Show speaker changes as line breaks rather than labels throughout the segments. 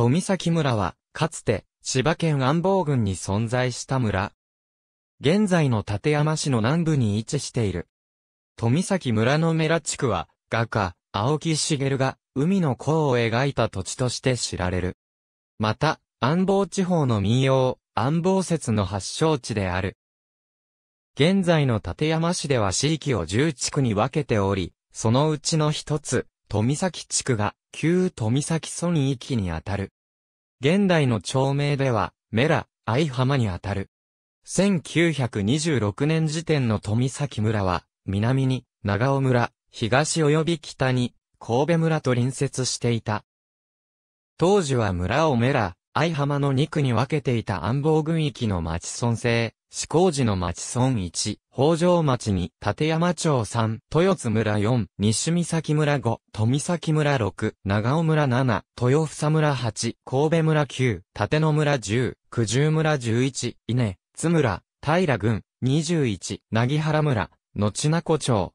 富崎村は、かつて、千葉県安房郡に存在した村。現在の立山市の南部に位置している。富崎村のメラ地区は、画家、青木茂が、海の甲を描いた土地として知られる。また、安房地方の民謡、安房説の発祥地である。現在の立山市では地域を10地区に分けており、そのうちの一つ、富崎地区が旧富崎村域にあたる。現代の町名では、メラ、相浜にあたる。1926年時点の富崎村は、南に長尾村、東及び北に神戸村と隣接していた。当時は村をメラ、相浜の2区に分けていた安房群域の町村制志光寺の町村1、北条町2、立山町3、豊津村4、西岬村5、富崎村6、長尾村7、豊房村8、神戸村9、立野村10、九十村11、稲、津村、平郡、21、なぎはら村、後名古町、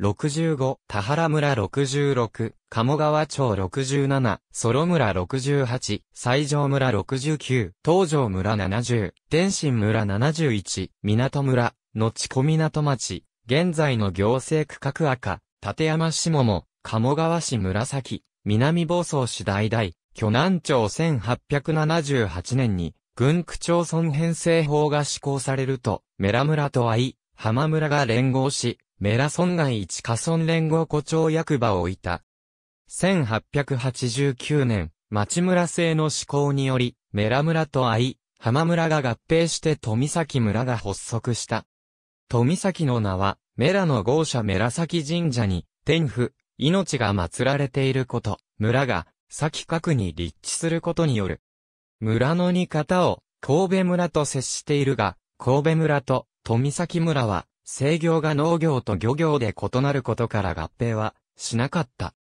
65、田原村66、鴨川町67、ソロ村68、西条村69、東条村70、天津村71、港村、後小港町、現在の行政区画赤、立山下も、鴨川市紫、南房総市大大、巨南町1878年に、軍区町村編成法が施行されると、メラ村と愛、浜村が連合し、メラ村外一カ村連合湖町役場を置いた。1889年、町村制の施行により、メラ村と愛、浜村が合併して富崎村が発足した。富崎の名は、メラの豪舎メラ崎神社に、天府、命が祀られていること、村が、先各に立地することによる。村の二方を、神戸村と接しているが、神戸村と富崎村は、制業が農業と漁業で異なることから合併はしなかった。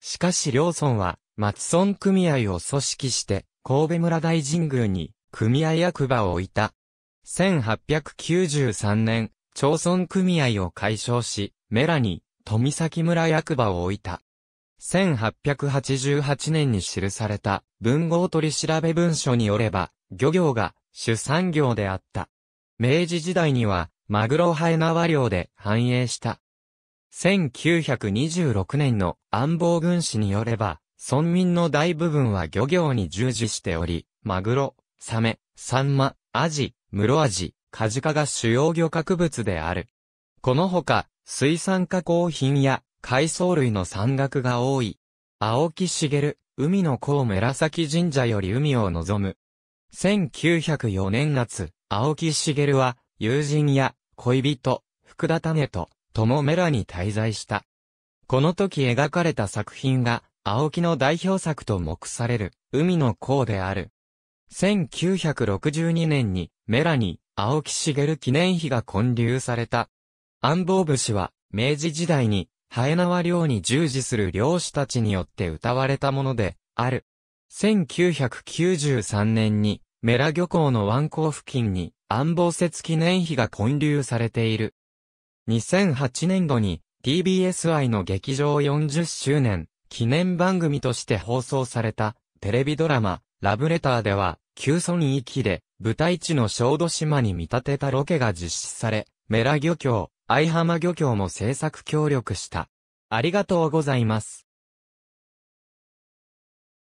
しかし両村は松村組合を組織して神戸村大神宮に組合役場を置いた。1893年、町村組合を解消し、メラに富崎村役場を置いた。1888年に記された文豪取調べ文書によれば、漁業が主産業であった。明治時代にはマグロハエナワ漁で繁栄した。1926年の安防軍師によれば、村民の大部分は漁業に従事しており、マグロ、サメ、サンマ、アジ、ムロアジ、カジカが主要漁獲物である。このほか、水産加工品や海藻類の山岳が多い。青木茂、海の甲紫神社より海を望む。1904年夏、青木茂は、友人や恋人、福田種と共メラに滞在した。この時描かれた作品が、青木の代表作と目される、海の甲である。1962年に、メラに、青木茂記念碑が建立された。安房節は、明治時代に、ハエナワ漁に従事する漁師たちによって歌われたもので、ある。1993年に、メラ漁港の湾港付近に暗防節記念碑が混流されている。2008年度に TBSI の劇場40周年記念番組として放送されたテレビドラマラブレターでは旧村域で舞台地の小豆島に見立てたロケが実施され、メラ漁協、相浜漁協も制作協力した。ありがとうございます。